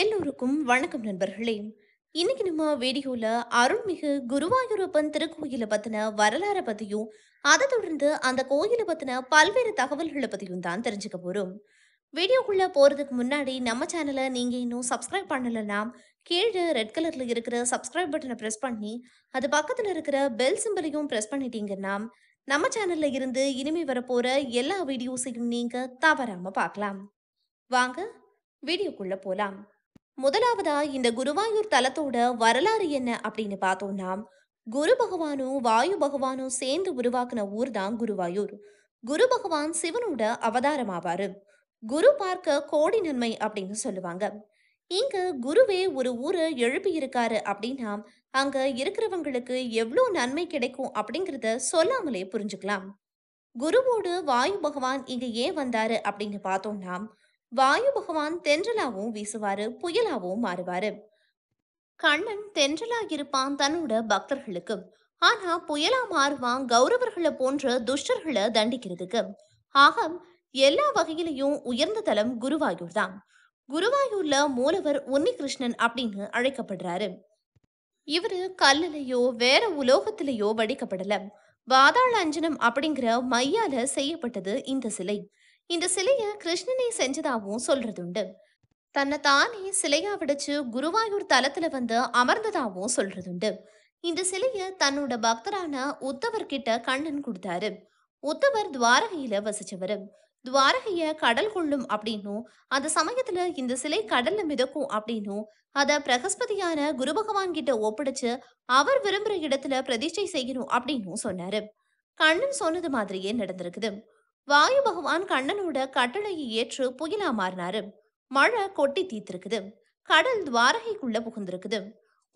எல்லோருக்கும் வணக்கம் நண்பர்களே இன்னைக்கு நம்ம வீடியோவில் அருள்மிகு குருவாயூரப்பன் திருக்கோயிலை பற்றின வரலாறை பற்றியும் அதை தொடர்ந்து அந்த கோயிலை பற்றின பல்வேறு தகவல்களை பற்றியும் தான் தெரிஞ்சுக்க போகிறோம் வீடியோக்குள்ளே போகிறதுக்கு முன்னாடி நம்ம சேனலை நீங்கள் இன்னும் சப்ஸ்கிரைப் பண்ணலன்னா கீழே ரெட் கலரில் இருக்கிற சப்ஸ்கிரைப் பட்டனை ப்ரெஸ் பண்ணி அது பக்கத்தில் இருக்கிற பெல் சிம்பலையும் ப்ரெஸ் பண்ணிட்டீங்கன்னா நம்ம சேனலில் இருந்து இனிமே வரப்போகிற எல்லா வீடியோஸையும் நீங்கள் தவறாமல் பார்க்கலாம் வாங்க வீடியோக்குள்ளே போகலாம் முதலாவதா இந்த குருவாயூர் தலத்தோட வரலாறு என்ன அப்படின்னு பார்த்தோம்னா குரு பகவானும் வாயு பகவானும் சேர்ந்து உருவாக்குன ஊர் தான் குருவாயூர் குரு பகவான் சிவனோட அவதாரம் ஆவாரு குரு பார்க்க கோடி நன்மை அப்படின்னு சொல்லுவாங்க இங்க குருவே ஒரு ஊரை எழுப்பி இருக்காரு அப்படின்னா அங்க இருக்கிறவங்களுக்கு எவ்வளோ நன்மை கிடைக்கும் அப்படிங்கிறத சொல்லாமலே புரிஞ்சுக்கலாம் குருவோடு வாயு பகவான் இங்க ஏன் வந்தாரு அப்படின்னு பார்த்தோம்னா வாயு பகவான் தென்றலாவும் வீசுவாரு புயலாவும் மாறுவாரு கண்ணன் தென்றலா இருப்பான் தன்னோட பக்தர்களுக்கு ஆனா புயலா மாறுவான் கௌரவர்களை போன்ற துஷ்டர்களை தண்டிக்கிறதுக்கு ஆக எல்லா வகையிலையும் உயர்ந்த தலம் குருவாயூர் தான் குருவாயூர்ல மூலவர் உன்னிகிருஷ்ணன் அப்படின்னு அழைக்கப்படுறாரு இவரு கல்லலையோ வேற உலோகத்திலேயோ வடிக்கப்படல வாதாள அஞ்சனம் அப்படிங்கிற மையால செய்யப்பட்டது இந்த சிலை இந்த சிலையை கிருஷ்ணனை செஞ்சதாகவும் சொல்றதுண்டு தன்னை தானே சிலையா விடைச்சு குருவாயூர் தலத்துல வந்து அமர்ந்ததாகவும் சொல்றதுண்டு இந்த சிலைய தன்னோட பக்தரான உத்தவர் கிட்ட கண்ணன் கொடுத்தாரு உத்தவர் துவாரகையில வசிச்சவர் துவாரகைய கடல் கொள்ளும் அப்படின்னும் அந்த சமயத்துல இந்த சிலை கடல்ல மிதக்கும் அப்படின்னும் அத பிரகஸ்பதியான குரு பகவான் கிட்ட ஒப்படைச்சு அவர் விரும்புற இடத்துல பிரதிஷ்டை செய்யணும் அப்படின்னும் சொன்னாரு கண்ணன் சொன்னது மாதிரியே நடந்திருக்குது வாயு பகவான் கண்ணனோட கட்டளையை ஏற்று புயலா மாறினாரு மழை கொட்டி தீத்திருக்குது கடல் துவாரகைக்குள்ள புகுந்திருக்குது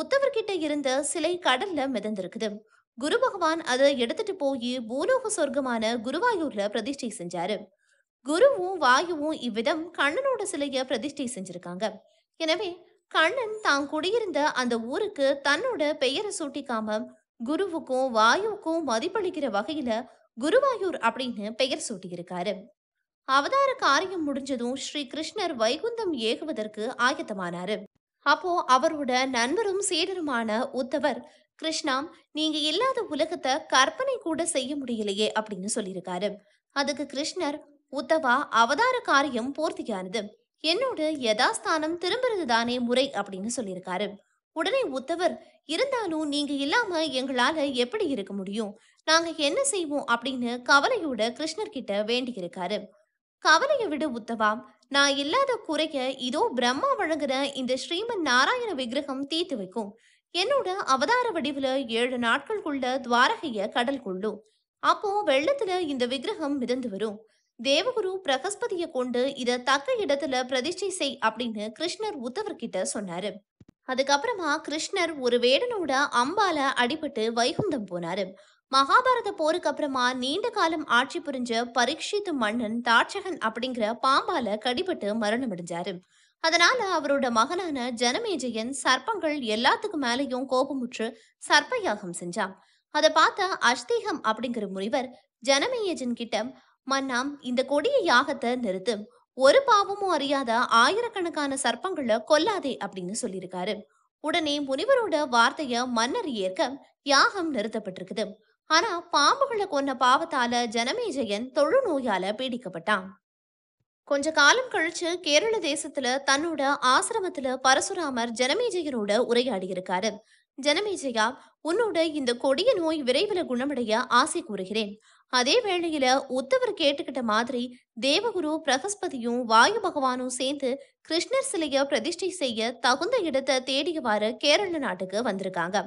உத்தவர்கிட்ட இருந்த சிலை கடல்ல மிதந்திருக்குது குரு பகவான் அதை எடுத்துட்டு போய் பூலோக சொர்க்கமான குருவாயூர்ல பிரதிஷ்டை செஞ்சாரு குருவும் வாயுவும் இவ்விதம் கண்ணனோட சிலைய பிரதிஷ்டை செஞ்சிருக்காங்க எனவே கண்ணன் தான் குடியிருந்த அந்த ஊருக்கு தன்னோட பெயரை சூட்டிக்காம குருவுக்கும் வாயுவுக்கும் மதிப்பளிக்கிற வகையில குருவாயூர் அப்படின்னு பெயர் சூட்டியிருக்காரு அவதார காரியம் முடிஞ்சதும் ஸ்ரீ கிருஷ்ணர் வைகுந்தம் ஏகுவதற்கு ஆயத்தமானாரு அப்போ அவரோட நண்பரும் சீடருமான உத்தவர் கிருஷ்ணா நீங்க இல்லாத உலகத்தை கற்பனை கூட செய்ய முடியலையே அப்படின்னு சொல்லியிருக்காரு அதுக்கு கிருஷ்ணர் உத்தவா அவதார காரியம் பூர்த்தியானது என்னோட யதாஸ்தானம் திரும்புறது தானே முறை அப்படின்னு சொல்லியிருக்காரு உடனே உத்தவர் இருந்தாலும் நீங்க இல்லாம எங்களால எப்படி இருக்க முடியும் நாங்கள் என்ன செய்வோம் அப்படின்னு கவலையோட கிருஷ்ணர்கிட்ட வேண்டியிருக்காரு கவலையை விட உத்தவா நான் இல்லாத குறைய இதோ பிரம்மா வழங்குற இந்த ஸ்ரீமன் நாராயண விக்கிரகம் தீர்த்து வைக்கும் என்னோட அவதார வடிவுல ஏழு நாட்களுக்குள்ள துவாரகைய கடல் கொள்ளும் அப்போ வெள்ளத்துல இந்த விக்கிரகம் மிதந்து வரும் தேவகுரு பிரகஸ்பதிய கொண்டு இத தக்க இடத்துல பிரதிஷ்டை செய் அப்படின்னு கிருஷ்ணர் உத்தவர்கிட்ட சொன்னாரு அதுக்கப்புறமா கிருஷ்ணர் ஒரு வேடனோட அம்பால அடிபட்டு வைகுந்தம் போனாரு மகாபாரத போருக்கு அப்புறமா நீண்ட காலம் ஆட்சி புரிஞ்ச பரீட்சித்து மன்னன் தாட்சகன் அப்படிங்கிற பாம்பால கடிபட்டு மரணம் அடைஞ்சாரு அதனால அவரோட மகனான ஜனமேஜயன் சர்ப்பங்கள் எல்லாத்துக்கு மேலையும் கோபமுற்று சர்ப்ப யாகம் செஞ்சான் அதை பார்த்த அஸ்தீகம் அப்படிங்கிற முனிவர் ஜனமேஜன் கிட்ட மன்னாம் இந்த கொடிய யாகத்தை நிறுத்து ஒரு பாவமும் அறியாத ஆயிரக்கணக்கான சர்ப்பங்களை கொல்லாதே அப்படின்னு சொல்லியிருக்காரு உடனே முனிவரோட வார்த்தைய மன்னர் ஏற்க யாகம் நிறுத்தப்பட்டிருக்குது ஆனா பாம்புகளை கொன்ன பாவத்தால ஜனமேஜயன் தொழு நோயால பீடிக்கப்பட்டான் கொஞ்ச காலம் கழிச்சு கேரள தேசத்துல தன்னோட ஆசிரமத்துல பரசுராமர் ஜனமேஜயனோட உரையாடி இருக்காரு ஜனமேஜயா உன்னோட இந்த கொடிய நோய் விரைவில் குணமடைய ஆசை கூறுகிறேன் அதே வேளையில உத்தவர் கேட்டுக்கிட்ட மாதிரி தேவகுரு பிரகஸ்பதியும் வாயு பகவானும் சேர்ந்து கிருஷ்ணர் சிலைய பிரதிஷ்டை செய்ய தகுந்த இடத்தை தேடியவாறு கேரள நாட்டுக்கு வந்திருக்காங்க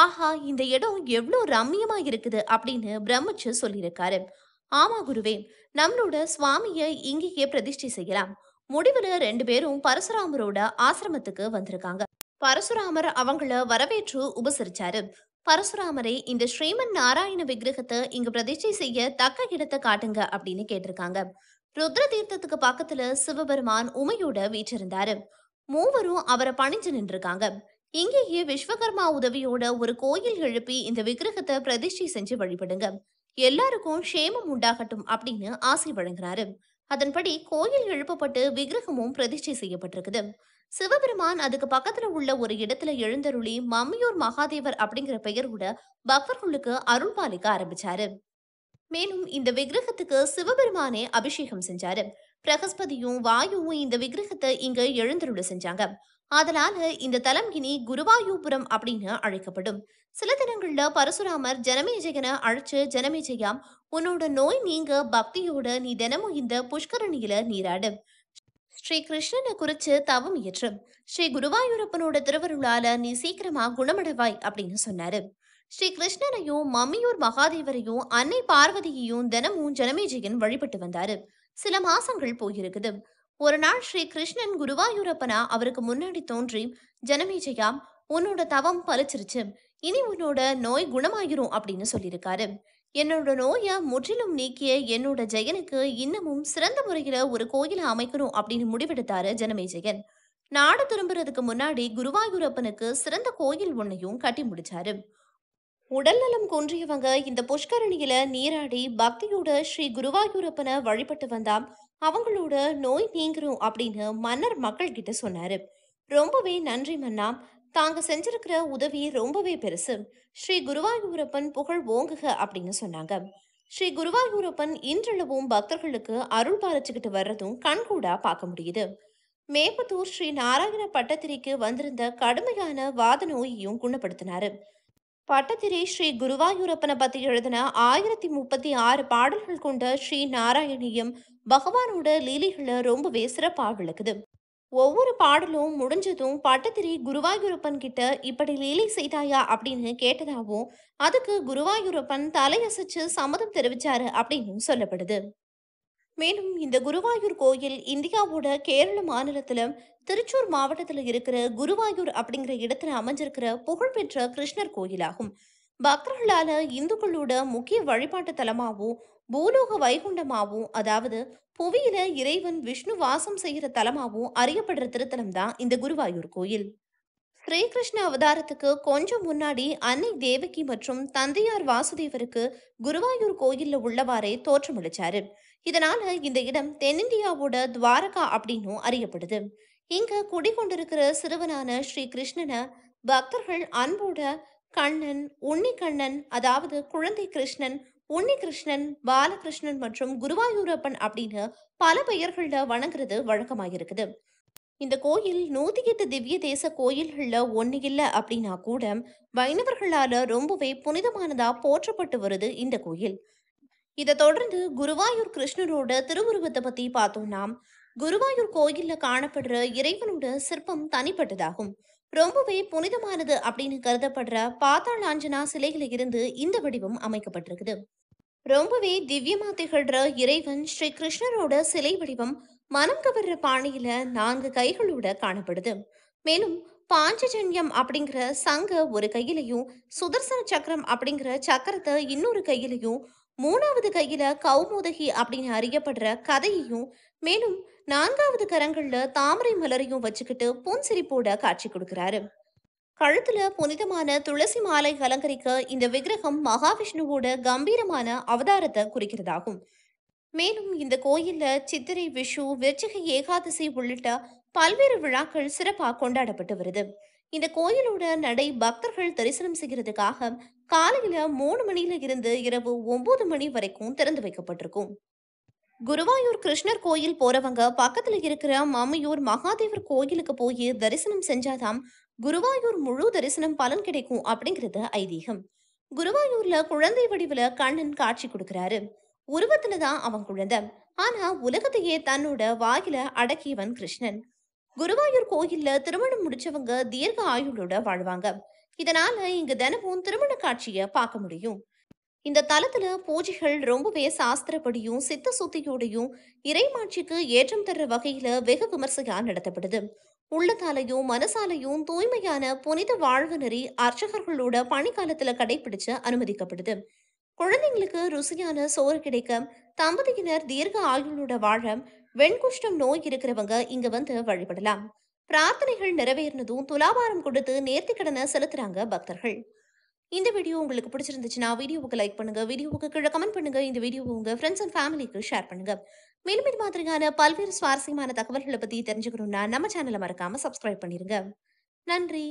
ஆஹா இந்த இடம் எவ்வளோ ரம்யமா இருக்குது அப்படின்னு பிரம்மச்சு சொல்லியிருக்காரு ஆமா குருவே நம்மளோட சுவாமியை இங்கேயே பிரதிஷ்டை செய்யலாம் முடிவில் ரெண்டு பேரும் பரசுராமரோட ஆசிரமத்துக்கு வந்திருக்காங்க பரசுராமர் அவங்கள வரவேற்று உபசரிச்சாரு பரசுராமரை இந்த ஸ்ரீமன் நாராயண விக்கிரகத்தை இங்க பிரதிஷ்டை செய்ய தக்க இடத்தை காட்டுங்க அப்படின்னு கேட்டிருக்காங்க ருத்ர தீர்த்தத்துக்கு பக்கத்துல சிவபெருமான் உமையோட வீற்றிருந்தாரு மூவரும் அவரை பணிஞ்சு நின்றுருக்காங்க இங்கேயே விஸ்வகர்மா உதவியோட ஒரு கோயில் எழுப்பி இந்த விக்கிரகத்தை பிரதிஷ்டை செஞ்சு வழிபடுங்க எல்லாருக்கும் க்ஷேமம் உண்டாகட்டும் அப்படின்னு ஆசை வழங்குறாரு அதன்படி கோயில் எழுப்பப்பட்டு விக்கிரகமும் பிரதிஷ்டை செய்யப்பட்டிருக்குது சிவபெருமான் அதுக்கு பக்கத்துல உள்ள ஒரு இடத்துல எழுந்தருளி மம்மியூர் மகாதேவர் அப்படிங்கிற பெயர் கூட பக்தர்களுக்கு அருள் பாலிக்க ஆரம்பிச்சாரு மேலும் இந்த விக்கிரகத்துக்கு சிவபெருமானே அபிஷேகம் செஞ்சாரு பிரகஸ்பதியும் வாயுவும் இந்த விக்கிரகத்தை இங்க எழுந்தருள செஞ்சாங்க அதனால இந்த தலம் இனி குருவாயூபுரம் அப்படின்னு அழைக்கப்படும் சில தினங்கள்ல பரசுராமர் ஜனமேஜயனை அழைச்சு ஜனமேஜயாம் உன்னோட நோய் நீங்க பக்தியோட நீ தினமும் இந்த புஷ்கரணியில நீராடும் ஸ்ரீ கிருஷ்ணனை குறிச்சு தவம் இயற்றும் ஸ்ரீ குருவாயூரப்பனோட திருவருளால நீ சீக்கிரமா குணமடைவாய் அப்படின்னு சொன்னாரு ஸ்ரீ கிருஷ்ணனையும் மம்மியூர் மகாதேவரையும் அன்னை பார்வதியையும் தினமும் ஜனமேஜயன் வழிபட்டு வந்தாரு சில மாசங்கள் போயிருக்குது ஒரு நாள் ஸ்ரீ கிருஷ்ணன் குருவாயூரப்பனா அவருக்கு முன்னாடி தோன்றி ஜனமேஜயா உன்னோட தவம் பலிச்சிருச்சு இனி உன்னோட நோய் குணமாயிரும் அப்படின்னு சொல்லியிருக்காரு என்னோட நோயை முற்றிலும் நீக்கிய என்னோட ஜெயனுக்கு இன்னமும் சிறந்த முறையில் ஒரு கோயிலை அமைக்கணும் அப்படின்னு முடிவெடுத்தாரு ஜனமேஜயன் நாடு திரும்புறதுக்கு முன்னாடி குருவாயூரப்பனுக்கு சிறந்த கோயில் ஒன்னையும் கட்டி முடிச்சாரு உடல்நலம் குன்றியவங்க இந்த புஷ்கரணியில நீராடி பக்தியோட ஸ்ரீ குருவாயூரப்பனை வழிபட்டு வந்தா அவங்களோட நோய் நீங்கிறோம் அப்படின்னு மன்னர் மக்கள் கிட்ட சொன்னாரு ரொம்பவே நன்றி மன்னா தாங்க செஞ்சிருக்கிற உதவி ரொம்பவே பெருசு ஸ்ரீ குருவாயூரப்பன் புகழ் ஓங்குக அப்படின்னு சொன்னாங்க ஸ்ரீ குருவாயூரப்பன் இன்றளவும் பக்தர்களுக்கு அருள் பாலிச்சுக்கிட்டு வர்றதும் கண்கூடா பார்க்க முடியுது மேப்பத்தூர் ஸ்ரீ நாராயண பட்டத்திரிக்கு வந்திருந்த கடுமையான வாத நோயையும் குணப்படுத்தினாரு பட்டத்திரி ஸ்ரீ குருவாயூரப்பனை பற்றி எழுதின ஆயிரத்தி முப்பத்தி ஆறு பாடல்கள் கொண்ட ஸ்ரீ நாராயணியம் பகவானோட லீலைகளை ரொம்பவே சிறப்பாக விளக்குது ஒவ்வொரு பாடலும் முடிஞ்சதும் பட்டத்திரி குருவாயூரப்பன் கிட்ட இப்படி லீலை செய்தாயா அப்படின்னு கேட்டதாகவும் அதுக்கு குருவாயூரப்பன் தலையசைச்சு சம்மதம் தெரிவிச்சாரு அப்படின்னு சொல்லப்படுது மேலும் இந்த குருவாயூர் கோயில் இந்தியாவோட கேரள மாநிலத்திலும் திருச்சூர் மாவட்டத்தில் இருக்கிற குருவாயூர் அப்படிங்கிற இடத்துல அமைஞ்சிருக்கிற புகழ்பெற்ற கிருஷ்ணர் கோயிலாகும் பக்தர்களால இந்துக்களோட முக்கிய வழிபாட்டு தலமாகவும் பூலோக வைகுண்டமாகவும் அதாவது புவியில இறைவன் விஷ்ணு வாசம் செய்கிற தலமாகவும் அறியப்படுற திருத்தலம் தான் இந்த குருவாயூர் கோயில் ஸ்ரீகிருஷ்ண அவதாரத்துக்கு கொஞ்சம் முன்னாடி அன்னை தேவகி மற்றும் தந்தையார் வாசுதேவருக்கு குருவாயூர் கோயிலில் உள்ளவாறே தோற்றமளிச்சாரு இதனால இந்த இடம் தென்னிந்தியாவோட துவாரகா அப்படின்னும் அறியப்படுது இங்க குடிகொண்டிருக்கிற சிறுவனான ஸ்ரீ கிருஷ்ணனை பக்தர்கள் அன்போட கண்ணன் உன்னி கண்ணன் அதாவது குழந்தை கிருஷ்ணன் உன்னி கிருஷ்ணன் பாலகிருஷ்ணன் மற்றும் குருவாயூரப்பன் அப்படின்னு பல பெயர்கள வணங்குறது வழக்கமாக இருக்குது இந்த கோயில் நூத்தி எட்டு திவ்ய தேச கோயில்கள்ல ஒன்று இல்லை அப்படின்னா கூட வைணவர்களால ரொம்பவே புனிதமானதா போற்றப்பட்டு வருது இந்த கோயில் இதை தொடர்ந்து குருவாயூர் கிருஷ்ணரோட திருவுருவத்தை பத்தி பார்த்தோம்னா குருவாயூர் கோயில்ல காணப்படுற இறைவனோட சிற்பம் தனிப்பட்டதாகும் ரொம்பவே புனிதமானது அப்படின்னு கருதப்படுற பாத்தாளாஞ்சனா சிலையில இருந்து இந்த வடிவம் அமைக்கப்பட்டிருக்குது ரொம்பவே திவ்யமா திகழ்ற இறைவன் ஸ்ரீ கிருஷ்ணரோட சிலை வடிவம் மனம் கவர்ற பாணியில நான்கு கைகளோட காணப்படுது மேலும் பாஞ்சஜன்யம் அப்படிங்கிற சங்க ஒரு கையிலையும் சுதர்சன சக்கரம் அப்படிங்கிற சக்கரத்தை இன்னொரு கையிலையும் மூணாவது கையில கௌமோதகி அப்படின்னு அறியப்படுற கதையையும் மேலும் நான்காவது கரங்கள்ல தாமரை மலரையும் வச்சுக்கிட்டு புன்சிரிப்போட காட்சி கொடுக்கிறாரு கழுத்துல புனிதமான துளசி மாலை அலங்கரிக்க இந்த விக்கிரகம் மகாவிஷ்ணுவோட கம்பீரமான அவதாரத்தை குறிக்கிறதாகும் மேலும் இந்த கோயில்ல சித்திரை விஷு விருச்சிகை ஏகாதசி உள்ளிட்ட பல்வேறு விழாக்கள் சிறப்பாக கொண்டாடப்பட்டு வருது இந்த கோயிலோட நடை பக்தர்கள் தரிசனம் செய்கிறதுக்காக காலையில மூணு மணியில இருந்து இரவு ஒன்பது மணி வரைக்கும் திறந்து வைக்கப்பட்டிருக்கும் குருவாயூர் கிருஷ்ணர் கோயில் போறவங்க பக்கத்துல இருக்கிற மாமியூர் மகாதேவர் கோயிலுக்கு போய் தரிசனம் செஞ்சாதான் குருவாயூர் முழு தரிசனம் பலன் கிடைக்கும் அப்படிங்கிறது ஐதீகம் குருவாயூர்ல குழந்தை வடிவுல கண்ணன் காட்சி கொடுக்கிறாரு உருவத்துலதான் அவன் குழந்தை ஆனா உலகத்தையே தன்னோட வாயில அடக்கியவன் கிருஷ்ணன் குருவாயூர் கோயில்ல திருமணம் முடிச்சவங்க தீர்க்க ஆயுளோட வாழ்வாங்க இதனால இங்க தினமும் திருமண காட்சிய பார்க்க முடியும் இந்த தலத்துல பூஜைகள் ரொம்பவே சாஸ்திரப்படியும் சித்த சுத்தியோடையும் இறைமாட்சிக்கு ஏற்றம் தர்ற வகையில வெகு விமர்சையா நடத்தப்படுது உள்ளத்தாலையும் மனசாலையும் தூய்மையான புனித வாழ்வு நெறி அர்ச்சகர்களோட பனிக்காலத்துல கடைபிடிச்ச அனுமதிக்கப்படுது குழந்தைங்களுக்கு ருசியான சோறு கிடைக்க தம்பதியினர் தீர்க்க ஆயுளோட வாழ வெண்குஷ்டம் நோய் இருக்கிறவங்க இங்க வந்து வழிபடலாம் பிரார்த்தனைகள் நிறைவேறினதும் துலாபாரம் கொடுத்து நேர்த்திக்கடனை செலுத்துறாங்க பக்தர்கள் இந்த வீடியோ உங்களுக்கு பிடிச்சிருந்துச்சுன்னா வீடியோவுக்கு லைக் பண்ணுங்க வீடியோவுக்கு கீழே கமெண்ட் பண்ணுங்க இந்த வீடியோவை உங்க ஃப்ரெண்ட்ஸ் அண்ட் ஃபேமிலிக்கு ஷேர் பண்ணுங்க மேலும் இது மாதிரியான பல்வேறு சுவாரஸ்யமான தகவல்களை பத்தி தெரிஞ்சுக்கணும்னா நம்ம சேனலை மறக்காம சப்ஸ்கிரைப் பண்ணிருங்க நன்றி